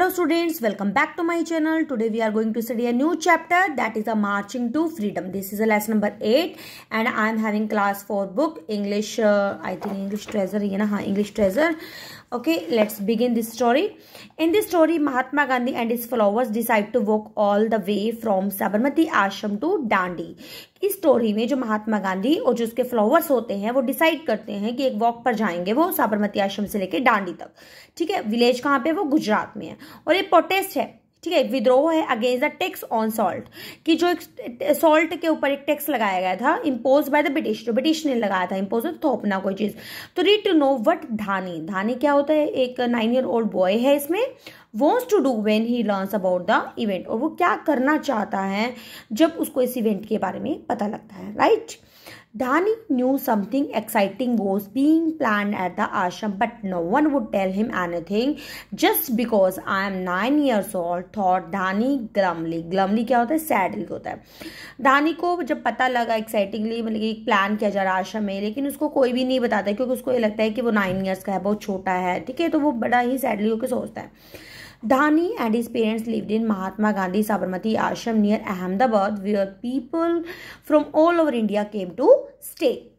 Hello students, welcome back to my channel. Today we are going to study a new chapter that is a marching to freedom. This is a lesson number 8 and I am having class 4 book English, uh, I think English treasure, yeah, English treasure. okay let's begin this story in this story mahatma gandhi and his followers decide to walk all the way from sabarmati ashram to dandi इस story में जो महात्मा गांधी और जो उसके flowers होते हैं वो decide करते हैं कि एक वॉक पर जाएंगे वो साबरमती आश्रम से लेकर डांडी तक ठीक है विलेज कहाँ पे वो गुजरात में है और ये प्रोटेस्ट है ठीक है विद्रोह है against the tax on salt कि जो एक सॉल्ट के ऊपर एक टैक्स लगाया गया था इम्पोज बाय द ब्रिटिश जो ब्रिटिश ने लगाया था इम्पोज तो थोपना कोई चीज़ तो read to know what Dhani Dhani क्या होता है एक नाइन ईयर ओल्ड बॉय है इसमें wants to do when he learns about the event और वो क्या करना चाहता है जब उसको इस इवेंट के बारे में पता लगता है right Dhani knew something exciting was being planned at the ashram, but no one would tell him anything. Just because I am nine years old, thought Dhani glumly. Glumly क्या होता है Sadly होता है Dhani को जब पता लगा excitingly मतलब कि plan किया जा रहा आश्रम में लेकिन उसको कोई भी नहीं बताता क्योंकि उसको ये लगता है कि वो nine years का है बहुत छोटा है ठीक है तो वो बड़ा ही sadly होकर सोचता है Dhani and his parents lived in Mahatma Gandhi Sabarmati Ashram near Ahmedabad where people from all over India came to stay.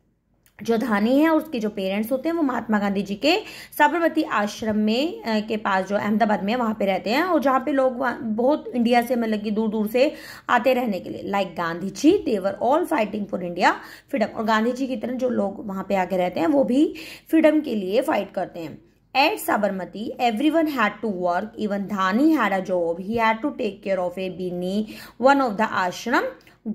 जो धानी है और उसके जो पेरेंट्स होते हैं वो महात्मा गांधी जी के साबरमती आश्रम में के पास जो अहमदाबाद में वहाँ पे रहते हैं और जहाँ पे लोग बहुत इंडिया से मतलब कि दूर दूर से आते रहने के लिए like Gandhi ji they were all fighting for India freedom और गांधी जी की तरह जो लोग वहाँ पे आके रहते हैं वो भी फ्रीडम के लिए फाइट करते हैं At Sabarmati, everyone had to work. Even Dhani had a job. He had to take care of a bini, one of the ashram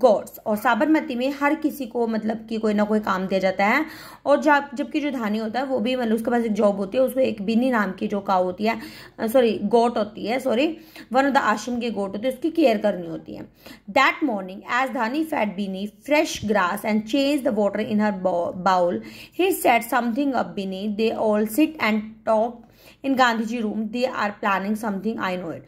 goats और साबरमती में हर किसी को मतलब कि कोई ना कोई काम दिया जाता है और जब जबकि जो धानी होता है वो भी मतलब उसके पास एक जॉब होती है उसको एक बिनी नाम की जो काव होती है सॉरी गोट होती है सॉरी वन ऑफ द आश्रम की गोट होती है उसकी केयर करनी होती है that morning as Dhani fed Binni fresh grass and change the water in her bowl he set something up Binni they all sit and talk in Gandhi ji room they are planning something I know it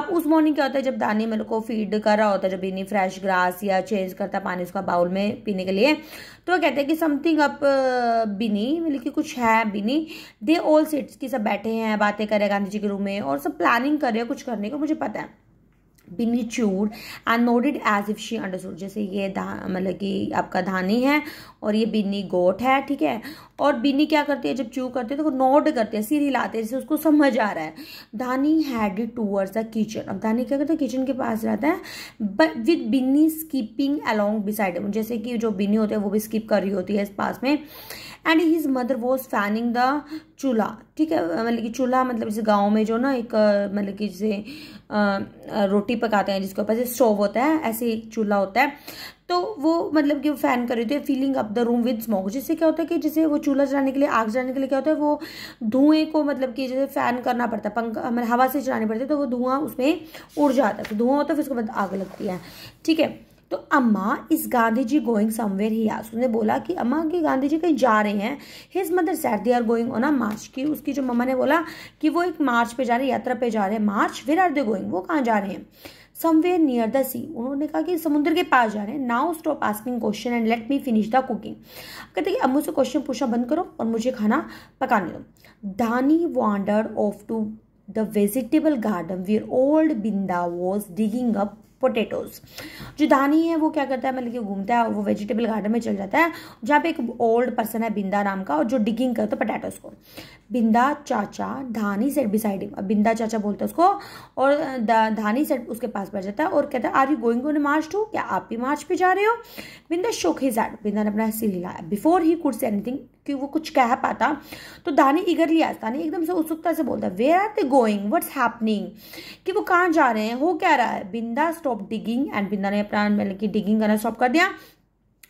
अब उस morning क्या होता है जब दानी मेरे को feed कर रहा होता है जब इन्हीं फ्रेश ग्रास या चेंज करता है पानी उसका बाउल में पीने के लिए तो वह कहते हैं कि समथिंग अप uh, बिनी मतलब कि कुछ है बिनी दे ऑल सिट्स की सब बैठे हैं बातें कर रहे हैं गांधी जी के रूम में और सब प्लानिंग कर रहे हैं कुछ करने को मुझे पता है Binni chewed and nodded as if she understood जैसे ये मतलब कि आपका धानी है और ये बिन्नी गोट है ठीक है और बिन्नी क्या करती है जब चू करती है तो वो नोट करते हैं सिर हिलाते हैं जैसे उसको समझ आ रहा है Dhani head towards the kitchen अब धानी क्या करता है किचन के पास रहता है but with Binni skipping along beside जैसे कि जो बिन्नी होती है वो भी स्कीप कर रही होती है इस पास में and his mother was fanning the chulha ठीक है मतलब कि चूल्हा मतलब जैसे गांव में जो ना एक मतलब कि जैसे रोटी पकाते हैं जिसके ऊपर से स्टोव होता है ऐसे एक चूल्हा होता है तो वो मतलब कि वो फैन कर रही थी filling up the room with smoke जिससे क्या होता है कि जैसे वो चूल्हा जलाने के लिए आग जलाने के लिए क्या होता है वो धुएं को मतलब कि जैसे फैन करना पड़ता है पंखा मतलब हवा से पड़ती है तो वो धुआं उसमें उड़ जाता है तो धुआं होता है फिर उसके बाद आग लगती है ठीक है तो Amma is Gandhi ji going somewhere he आज उसने बोला कि अम्मा कि गांधी जी कहीं जा रहे हैं his mother said they are going on a march की उसकी जो मम्मा ने बोला कि वो एक मार्च पे जा रहे हैं यात्रा पे जा रहे हैं march where are they going वो कहाँ जा रहे हैं समवेयर नियर द सी उन्होंने कहा कि समुद्र के पास जा रहे हैं now stop asking question and let me finish the cooking कहते कि अम्मू से क्वेश्चन पूछना बंद करो और मुझे खाना पकाने दो Dhani wander off to the vegetable garden where old Binda was digging up potatoes जो धानी है वो क्या करता है मतलब कि घूमता है और वो वेजिटेबल गार्डन में चल जाता है जहाँ पे एक ओल्ड पर्सन है बिंदा नाम का और जो डिगिंग करता है पोटैटोज को बिंदा चाचा धानी सेट बिसाइड हिम बिंदा चाचा बोलता है उसको और धानी सेट उसके पास बैठ जाता है और कहता है are you going on march too क्या आप भी मार्च पे जा रहे हो बिंदा शोक हिज बिंदा ने अपना सिर हिलाया before he could say anything कि वो कुछ कह पाता तो दानी ईगरली आज दानी एकदम से उत्सुकता से बोलता है where are they going what's happening कि वो कहाँ जा रहे हैं हो क्या रहा है बिंदा स्टॉप डिगिंग एंड बिंदा ने अपना मतलब कि डिगिंग करना स्टॉप कर दिया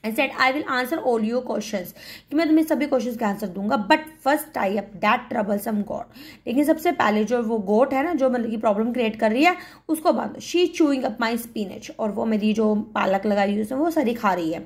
and said I will answer all your question कि मैं तुम्हें सभी क्वेश्चन के आंसर दूंगा but first I up trouble some god लेकिन सबसे पहले जो वो गोट है ना जो मतलब की प्रॉब्लम क्रिएट कर रही है उसको बांधो she chewing up my spinach और वो मेरी जो पालक लगा रही है उसमें वो सारी खा रही है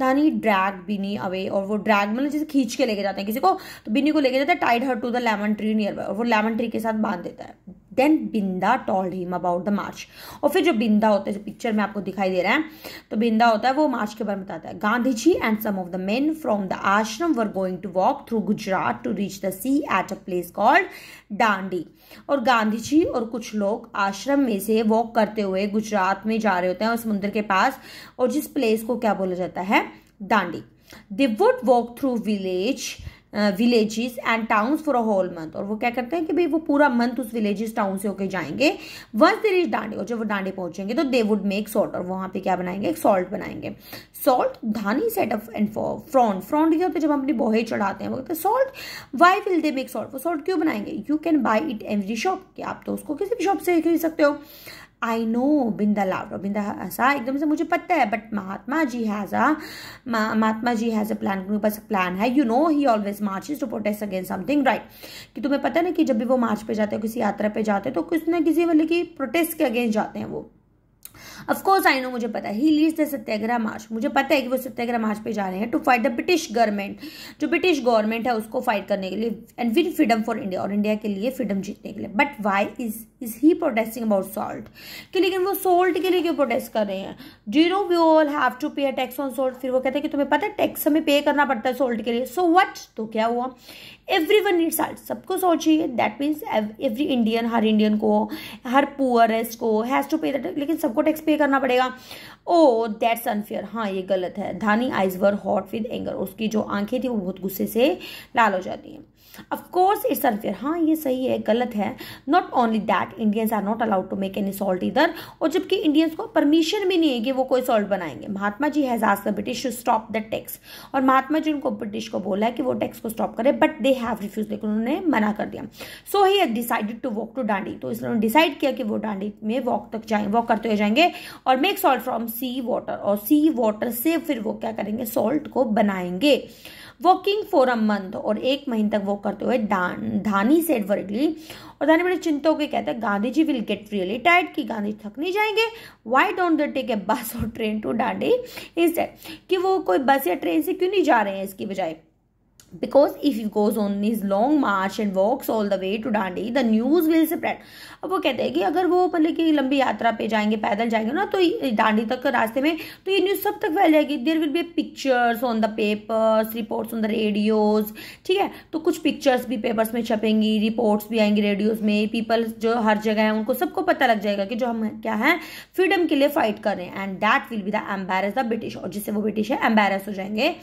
धानी ड्रैग बिनी अवे और वो ड्रैग मतलब जैसे खींच के लेके जाते हैं किसी को तो बिनी को लेके जाता है tied her to the lemon tree nearby और वो लेमन ट्री के साथ बांध देता है then Binda told him about the march और फिर जो बिंदा होता है जो पिक्चर में आपको दिखाई दे रहा है तो बिंदा होता है वो मार्च के बारे में बताता है Gandhi ji and some of the men from the ashram were going to walk through Gujarat to reach the sea at a place called Dandi और गांधी जी और कुछ लोग आश्रम में से वॉक करते हुए गुजरात में जा रहे होते हैं और समुद्र के पास और जिस प्लेस को क्या बोला जाता है Dandi they would walk through village villages and towns for a whole month और वो क्या करते हैं कि भाई वो पूरा मंथ उस विलेजेस टाउन से होकर जाएंगे वंस दे रीच डांडे और जब वो डांडे पहुंचेंगे तो दे वुड मेक सॉल्ट और वहाँ पे क्या बनाएंगे एक सॉल्ट बनाएंगे salt Dhani set off and front front क्या होता है जब हम अपनी बोहे चढ़ाते हैं वो कहते हैं salt why will they make salt वो सॉल्ट क्यों बनाएंगे you can buy it every shop क्या आप तो उसको किसी भी शॉप से खरीद सकते हो आई नो बिंदा लावरो बिंदा हंसा एकदम से मुझे पता है but Mahatma ji has a Mahatma ji has a plan उनके पास प्लान है you know he always is to protest against something right कि तुम्हें पता ना कि जब भी वो मार्च पे जाते हैं किसी यात्रा पे जाते हैं तो किसी ना किसी मतलब कि प्रोटेस्ट के अगेंस्ट जाते हैं वो अफकोर्स आई नो मुझे पता है ही लीड्स द सत्याग्रह मार्च मुझे पता है कि वो सत्याग्रह मार्च पे जा रहे हैं to fight the British government जो ब्रिटिश गवर्नमेंट है उसको फाइट करने के लिए and win freedom for India और इंडिया के लिए फ्रीडम जीतने के लिए but why is is he protesting about salt कि लेकिन वो सोल्ट के लिए क्यों प्रोटेस्ट कर रहे हैं जीरो we all have to pay tax on salt फिर वो कहते हैं कि तुम्हें पता है टैक्स हमें पे करना पड़ता है सोल्ट के लिए सो so वट तो क्या हुआ एवरी वन नीड सॉल्ट सबको सोल्ट चाहिए दैट मीन्स एवरी इंडियन हर इंडियन को हर पुअरेस्ट को हैज़ टू पे दैट लेकिन सबको टैक्स पे करना पड़ेगा ओ दैट्स अनफेयर हाँ ये गलत है Dhani eyes were hot with anger उसकी जो आंखें थी वो बहुत गुस्से से लाल हो जाती हैं अफकोर्स इट्स अनफेयर हाँ ये सही है गलत है not only that Indians are not allowed to make any salt इधर और जबकि इंडियंस को परमिशन भी नहीं है कि वो कोई सॉल्ट बनाएंगे महात्मा जी हैज आज the British to stop the tax और महात्मा जी उनको ब्रिटिश को बोला है कि वो टैक्स को स्टॉप करे बट दे हैव रिफ्यूज लेकिन उन्होंने मना कर दिया so he decided to walk to Dandi तो इसलिए उन्होंने डिसाइड किया कि वो डांडी में वॉक तक जाए वॉक करते हुए जाएंगे और make salt from sea water और सी वाटर से फिर वो क्या करेंगे सॉल्ट को बनाएंगे वॉकिंग फॉर अ मंथ और एक महीने तक वो करते हुए धानी से एडवर्डली और धानी बड़े चिंता होकर कहते हैं Gandhi ji will get really tight कि गांधी थक नहीं जाएंगे why don't they take a bus और ट्रेन टू डांडी इंस्टेड कि वो कोई बस या ट्रेन से क्यों नहीं जा रहे हैं इसकी बजाय because if he goes on his long march and walks all the way to Dandi the news will spread अब वो कहते हैं कि अगर वो मतलब कि लंबी यात्रा पे जाएंगे पैदल जाएंगे ना तो डांडी तक रास्ते में तो ये न्यूज़ सब तक फैल जाएगी there will be pictures on the papers reports on the radios ठीक है तो कुछ पिक्चर्स भी पेपर्स में छपेंगी रिपोर्ट्स भी आएंगी रेडियोज में पीपल जो हर जगह है उनको सबको पता लग जाएगा कि जो हम क्या है फ्रीडम के लिए फाइट कर रहे हैं and that will be the embarrass the British और जिससे वो ब्रिटिश है एम्बेरस हो जाएंगे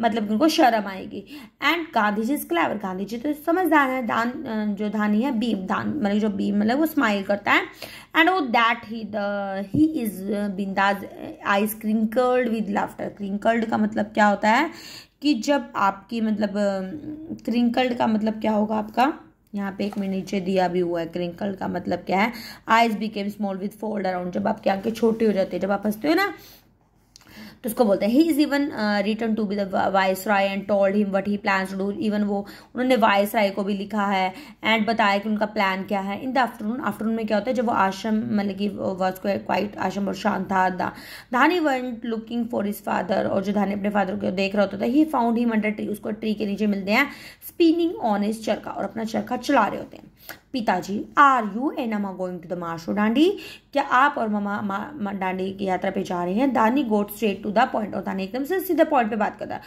मतलब उनको शर्म आएगी and Gandhi ji is clever Gandhi ji तो समझदार है दान जो धानी है बीम धान मतलब जो बीम मतलब वो स्माइल करता है एंड वो that he the he is बिंदाज eyes crinkled with laughter crinkled का मतलब क्या होता है कि जब आपकी मतलब क्रिंकल्ड का मतलब क्या होगा आपका यहाँ पे एक मिनट नीचे दिया भी हुआ है क्रिंकल का मतलब क्या है eyes became small with fold around जब आपकी आंखें छोटी हो जाती है जब आप हंसते हो ना तो उसको बोलते हैं he is even return to be the viceroy and told him what he plan to do even वो उन्होंने वाइस राय को भी लिखा है एंड बताया कि उनका प्लान क्या है इन द आफ्टरनून आफ्टरनून में क्या होता है जब वो आश्रम मतलब कि वॉज क्वाइट आश्रम बहुत शांत था the Dhani went looking for his father और जो धानी अपने फादर को देख रहा होता था he found he under tree उसको ट्री के नीचे मिलते हैं स्पिनिंग ऑन इज चरखा और अपना चरखा चला रहे होते हैं पिताजी are you and Amma going to the march Dandi क्या आप और मामा मा, डांडी की यात्रा पे जा रहे हैं Dhani got straight to the point और दानी एकदम से सीधे पॉइंट पे बात करता है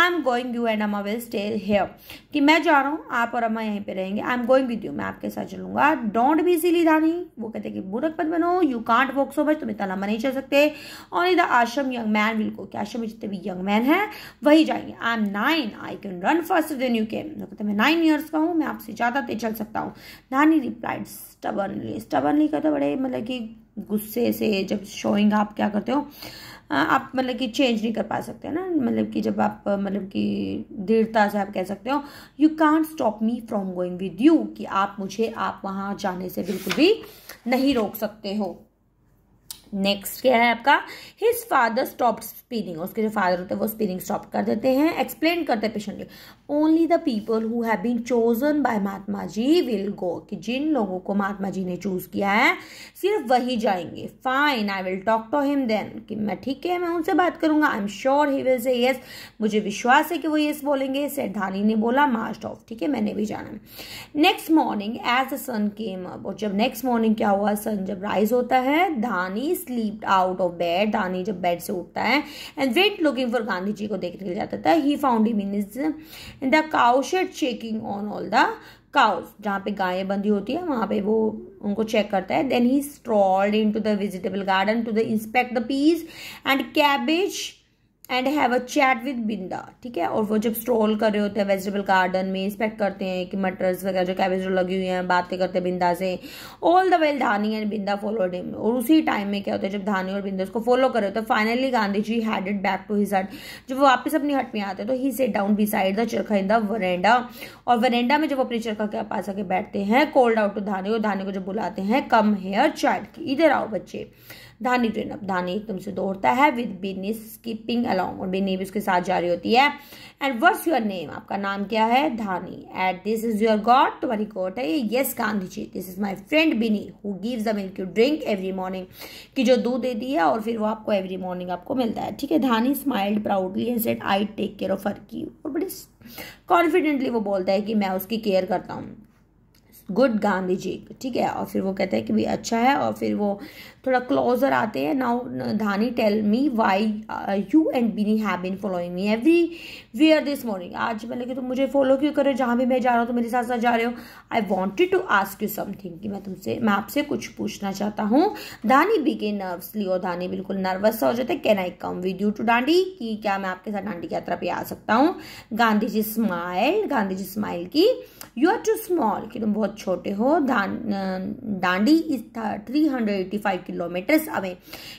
I am going you and Amma will stay here कि मैं जा रहा हूँ आप और अम्मा यहीं पे रहेंगे I am going with you मैं आपके साथ चलूंगा डोंट बी सिली दानी वो कहते हैं कि बुरख मत बनो you can't walk so much तुम्हें तलामा नहीं चल सकते और इधर आश्रम यंग मैन विल को क्या आश्रम जितने भी यंग मैन हैं वही जाएंगे I am nine I can run first then you can कहते मैं नाइन ईयर्स का हूँ मैं आपसे ज़्यादा तेज चल सकता हूँ नानी रिप्लाइड स्टबनली स्टबनली कहते बड़े मतलब कि गुस्से से जब शोइंग आप क्या करते हो आप मतलब कि चेंज नहीं कर पा सकते ना मतलब कि जब आप मतलब कि दृढ़ता से आप कह सकते हो you can't stop me from going with you कि आप मुझे आप वहाँ जाने से बिल्कुल भी नहीं रोक सकते हो नेक्स्ट क्या है आपका हिज फादर स्टॉप स्पीनिंग उसके जो फादर होते हैं वो स्पीनिंग स्टॉप कर देते हैं एक्सप्लेन करते हैं patiently only the people who have been chosen by Mahatma ji will go कि जिन लोगों को महात्मा जी ने चूज किया है सिर्फ वही जाएंगे fine I will talk to him then कि मैं ठीक है मैं उनसे बात करूंगा I am sure he will say yes मुझे विश्वास है कि वो येस बोलेंगे सैधानी ने बोला मास्ट ऑफ ठीक है मैंने भी जाना next morning as the sun came up और जब नेक्स्ट मॉर्निंग क्या हुआ सन जब राइज होता है Dhani slip out of bed Dhani जब बेड से उठता है and went looking for Gandhi ji को देखने के लिए जाता था he found in his the cowshed checking on all the cows जहाँ पे गायें बंधी होती है वहाँ पे वो उनको चेक करता है then he strolled into the vegetable garden to the inspect the peas and cabbage and have a chat with Binda ठीक है और वो जब स्ट्रोल कर रहे होते हैं वेजिटेबल गार्डन में इंस्पेक्ट करते हैं कि मटर्स वगैरह जो कैबेज लगी हुई हैं बातें करते हैं बिंदा से all the while Dhani and Binda follow him और उसी टाइम में क्या होता है जब धानी और बिंदा उसको फॉलो कर रहे होते हैं finally Gandhi ji headed back to his hut जब वो वापस अपनी हट में आते हैं तो he sat down beside the charkha in the veranda और वरेंडा में जब अपनी चरखा के पास आके बैठते हैं कोल्ड आउट टू धानी और धानी को जब बुलाते हैं कम हेयर की इधर आओ बच्चे धानी ट्रेन अब धानी एकदम से दौड़ता है विद बिनी स्कीपिंग अलॉन्ग और बिनी भी उसके साथ जा रही होती है एंड वर्स योर नेम आपका नाम क्या है Dhani at this is your goat तुम्हारी कोट है yes Gandhi ji this is my friend Binni who gives the milk you drink every morning की जो दूध देती है और फिर वो आपको एवरी मॉर्निंग आपको मिलता है ठीक है Dhani smiled proudly and said I take care of her की और बड़ी कॉन्फिडेंटली वो बोलता है कि मैं उसकी केयर करता हूँ गुड गांधी जी ठीक है और फिर वो कहते हैं कि भाई अच्छा है और फिर वो थोड़ा क्लोजर आते हैं now Dhani tell me why you and Binni have been following me everywhere this morning आज मैंने कि तुम मुझे फॉलो क्यों करो जहाँ भी मैं जा रहा हूँ तो मेरे साथ साथ जा रहे हो I wanted to ask you something कि मैं तुमसे मैं आपसे कुछ पूछना चाहता हूँ धानी बी के नर्व्स लियो धानी बिल्कुल नर्वस हो जाते can I come with you to Dandi कि क्या मैं आपके साथ डांडी की यात्रा पर आ सकता हूँ गांधी जी स्माइल गांधी जी स्माइल की यू आर टू स्मॉल कि तुम बहुत छोटे हो दान Dandi is three hundred eighty five kilometres away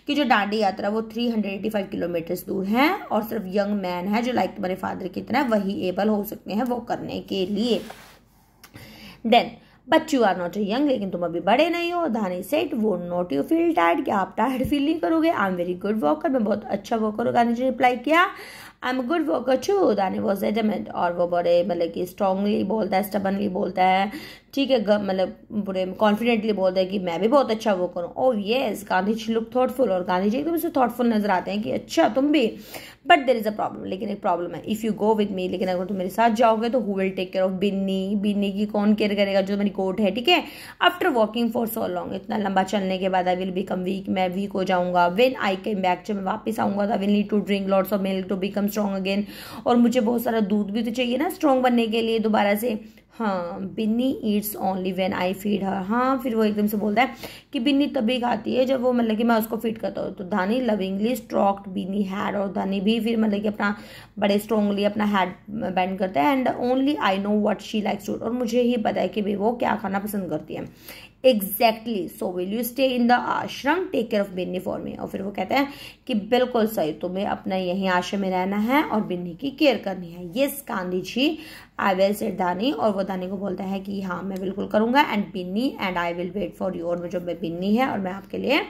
कि जो डांडी यात्रा वो three hundred eighty five kilometres दूर है और सिर्फ यंग मैन है जो लाइक तुम्हारे फादर की तरह वही एबल हो सकते हैं वो करने के लिए then but you are not young लेकिन तुम अभी बड़े नहीं हो Dhani said won't you feel tired कि आप टायर्ड फील नहीं करोगे I am very good walker मैं बहुत अच्छा वॉकर हूँ गांधी जी रिप्लाई किया आई एम गुड वर्कर चू दानी वॉज एडमेंट और वो बड़े मतलब कि स्ट्रांगली बोलता है स्टबनली बोलता है ठीक है मतलब पूरे कॉन्फिडेंटली बोलता है कि मैं भी बहुत अच्छा वो करूँ oh yes Gandhi ji look thoughtful और गांधी जी एकदम से थॉटफुल नजर आते हैं कि अच्छा तुम भी but there is a problem लेकिन एक प्रॉब्लम है if you go with me लेकिन अगर तुम मेरे साथ जाओगे तो who will take care of Binni Binni की कौन केयर करेगा जो मेरी कोट है ठीक है after walking for so long इतना लंबा चलने के बाद आई विल बिकम वीक मैं वीक हो जाऊंगा वेन आई केम बैक जब मैं वापस आऊंगा तो I will need to drink lots of milk to become एकदम स्ट्रॉन्ग अगेन और मुझे बहुत सारा दूध भी तो चाहिए ना स्ट्रॉन्ग बनने के लिए दोबारा से हाँ Binni eats only when I feed her हाँ फिर वो एकदम से बोलता है कि बिन्नी तभी खाती है जब वो मतलब कि मैं उसको फीड करता हूँ तो Dhani lovingly stroked Binni head और धानी भी फिर मतलब कि अपना बड़े स्ट्रॉन्गली अपना हैड बैंड करता है and only I know what she likes to और मुझे ही पता है कि भाई वो क्या खाना पसंद करती है exactly so will you stay in the ashram take care of Binni for me और फिर वो कहते हैं कि बिल्कुल सही तुम्हें अपना यहीं आश्रम में रहना है और बिन्नी की केयर करनी है yes Gandhi ji I will said Dhani और वो दानी को बोलता है कि हाँ मैं बिल्कुल करूँगा and Binni and I will wait for you और मुझे बिन्नी है और मैं आपके लिए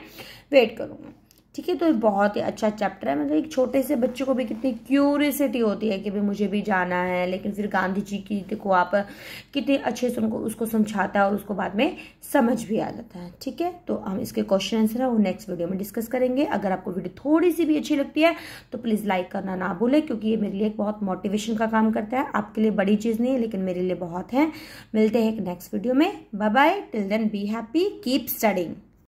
वेट करूँगा ठीक है तो बहुत ही अच्छा चैप्टर है मतलब एक छोटे से बच्चे को भी कितनी क्यूरियसिटी होती है कि भाई मुझे भी जाना है लेकिन फिर गांधी जी की देखो आप कितने अच्छे से उनको उसको समझाता है और उसको बाद में समझ भी आ जाता है ठीक है तो हम इसके क्वेश्चन आंसर है वो नेक्स्ट वीडियो में डिस्कस करेंगे अगर आपको वीडियो थोड़ी सी भी अच्छी लगती है तो प्लीज़ लाइक करना ना भूलें क्योंकि ये मेरे लिए एक बहुत मोटिवेशन का काम करता है आपके लिए बड़ी चीज़ नहीं है लेकिन मेरे लिए बहुत है मिलते हैं एक नेक्स्ट वीडियो में bye bye till then be happy keep studying